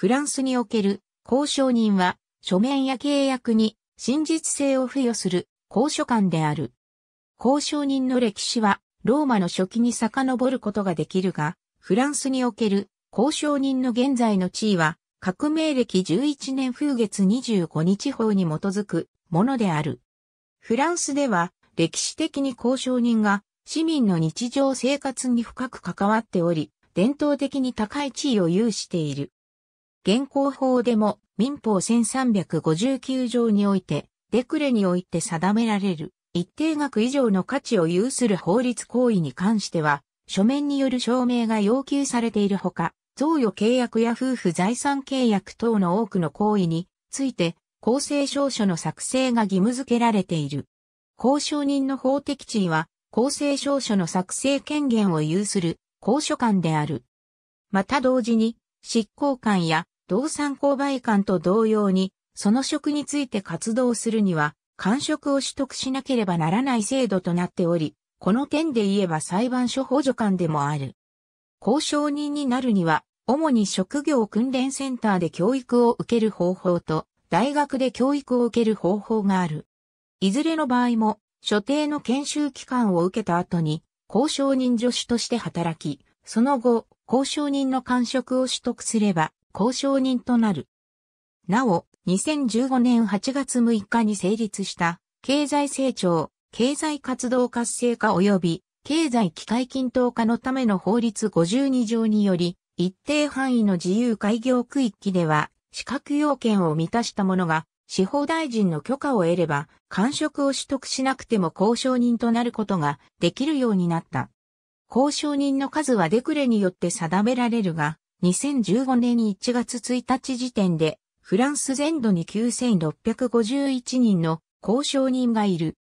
フランスにおける交渉人は書面や契約に真実性を付与する公書官である。交渉人の歴史はローマの初期に遡ることができるが、フランスにおける交渉人の現在の地位は革命歴11年風月25日法に基づくものである。フランスでは歴史的に交渉人が市民の日常生活に深く関わっており、伝統的に高い地位を有している。現行法でも民法1359条において、デクレにおいて定められる一定額以上の価値を有する法律行為に関しては、書面による証明が要求されているほか、贈与契約や夫婦財産契約等の多くの行為について、公正証書の作成が義務付けられている。交渉人の法的地位は、公正証書の作成権限を有する公書官である。また同時に、執行官や動産購買官と同様に、その職について活動するには、官職を取得しなければならない制度となっており、この点で言えば裁判所補助官でもある。交渉人になるには、主に職業訓練センターで教育を受ける方法と、大学で教育を受ける方法がある。いずれの場合も、所定の研修期間を受けた後に、交渉人助手として働き、その後、交渉人の官職を取得すれば、交渉人となる。なお、2015年8月6日に成立した経済成長、経済活動活性化及び経済機会均等化のための法律52条により、一定範囲の自由開業区域では、資格要件を満たした者が、司法大臣の許可を得れば、官職を取得しなくても交渉人となることができるようになった。交渉人の数はデクレによって定められるが、2015年1月1日時点で、フランス全土に9651人の交渉人がいる。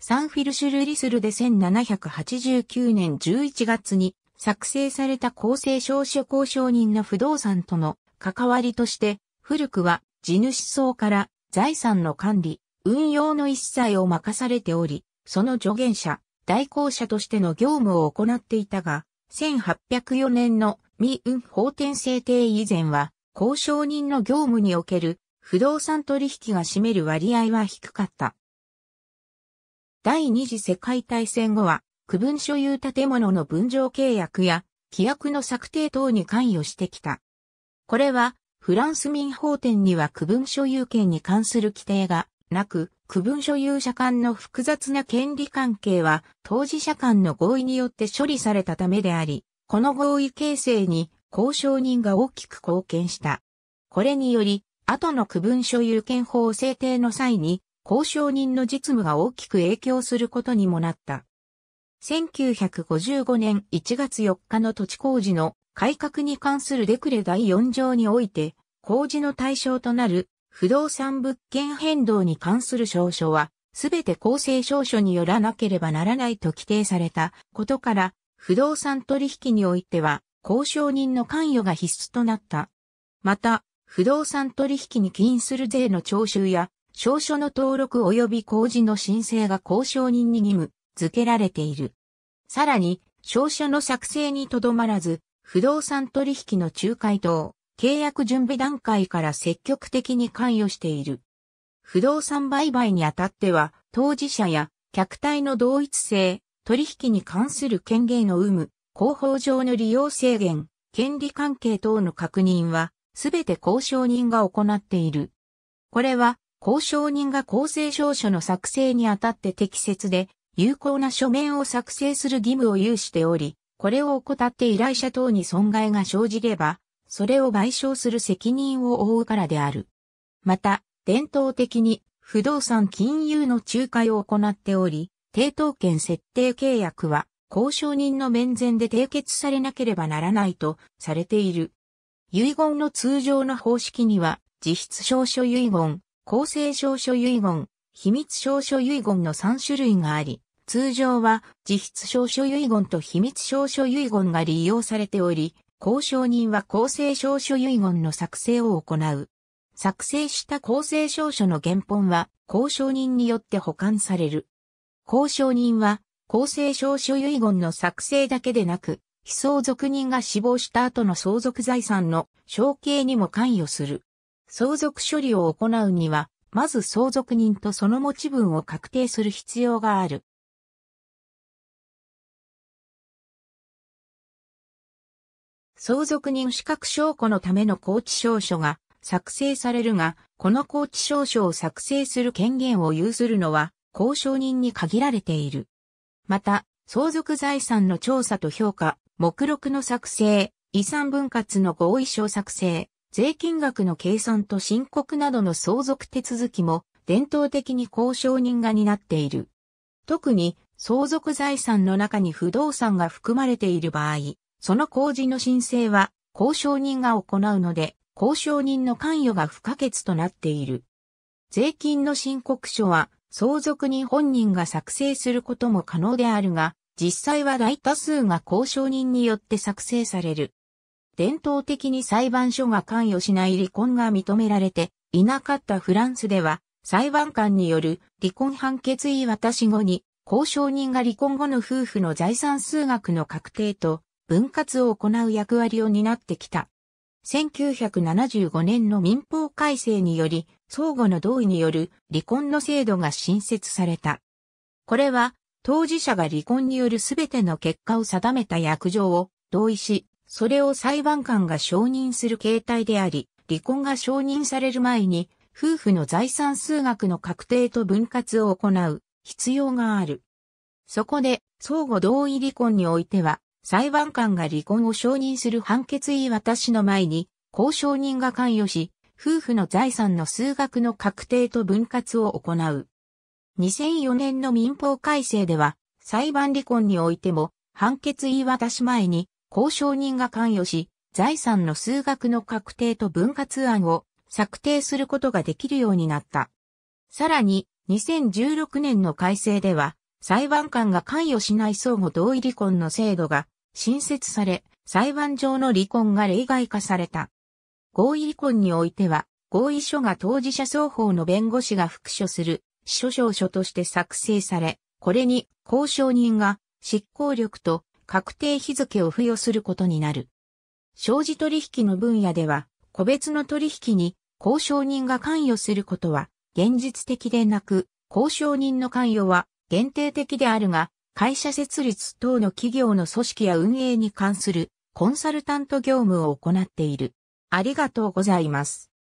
サンフィルシュルリスルで1789年11月に作成された公正証書交渉人の不動産との関わりとして、古くは地主層から財産の管理、運用の一切を任されており、その助言者、代行者としての業務を行っていたが、1804年の未運法典制定以前は、交渉人の業務における不動産取引が占める割合は低かった。第二次世界大戦後は、区分所有建物の分譲契約や、規約の策定等に関与してきた。これは、フランス民法典には区分所有権に関する規定がなく、区分所有者間の複雑な権利関係は、当事者間の合意によって処理されたためであり、この合意形成に交渉人が大きく貢献した。これにより、後の区分所有権法制定の際に、交渉人の実務が大きく影響することにもなった。1955年1月4日の土地工事の改革に関するデクレ第4条において、工事の対象となる不動産物件変動に関する証書は、すべて公正証書によらなければならないと規定されたことから、不動産取引においては、交渉人の関与が必須となった。また、不動産取引に起因する税の徴収や、証書の登録及び工事の申請が交渉人に義務付けられている。さらに、証書の作成にとどまらず、不動産取引の仲介等、契約準備段階から積極的に関与している。不動産売買にあたっては、当事者や客体の同一性、取引に関する権限の有無、広報上の利用制限、権利関係等の確認は、すべて交渉人が行っている。これは、交渉人が公正証書の作成にあたって適切で、有効な書面を作成する義務を有しており、これを怠って依頼者等に損害が生じれば、それを賠償する責任を負うからである。また、伝統的に不動産金融の仲介を行っており、抵当権設定契約は、交渉人の面前で締結されなければならないとされている。遺言の通常の方式には、実質証書遺言、公正証書遺言、秘密証書遺言の3種類があり、通常は実質証書遺言と秘密証書遺言が利用されており、交渉人は公正証書遺言の作成を行う。作成した公正証書の原本は交渉人によって保管される。交渉人は、公正証書遺言の作成だけでなく、被相続人が死亡した後の相続財産の承継にも関与する。相続処理を行うには、まず相続人とその持ち分を確定する必要がある。相続人資格証拠のための公知証書が作成されるが、この公知証書を作成する権限を有するのは交渉人に限られている。また、相続財産の調査と評価、目録の作成、遺産分割の合意書作成、税金額の計算と申告などの相続手続きも伝統的に交渉人が担っている。特に相続財産の中に不動産が含まれている場合、その工事の申請は交渉人が行うので、交渉人の関与が不可欠となっている。税金の申告書は相続人本人が作成することも可能であるが、実際は大多数が交渉人によって作成される。伝統的に裁判所が関与しない離婚が認められていなかったフランスでは、裁判官による離婚判決言い渡し後に、交渉人が離婚後の夫婦の財産数学の確定と分割を行う役割を担ってきた。1975年の民法改正により、相互の同意による離婚の制度が新設された。これは、当事者が離婚によるすべての結果を定めた約定を同意し、それを裁判官が承認する形態であり、離婚が承認される前に、夫婦の財産数額の確定と分割を行う必要がある。そこで、相互同意離婚においては、裁判官が離婚を承認する判決言い渡しの前に、交渉人が関与し、夫婦の財産の数額の確定と分割を行う。2004年の民法改正では、裁判離婚においても、判決言い渡し前に、交渉人が関与し、財産の数額の確定と分割案を策定することができるようになった。さらに、2016年の改正では、裁判官が関与しない相互同意離婚の制度が新設され、裁判上の離婚が例外化された。合意離婚においては、合意書が当事者双方の弁護士が復書する、司書書として作成され、これに交渉人が執行力と確定日付を付与することになる。商事取引の分野では、個別の取引に交渉人が関与することは現実的でなく、交渉人の関与は限定的であるが、会社設立等の企業の組織や運営に関するコンサルタント業務を行っている。ありがとうございます。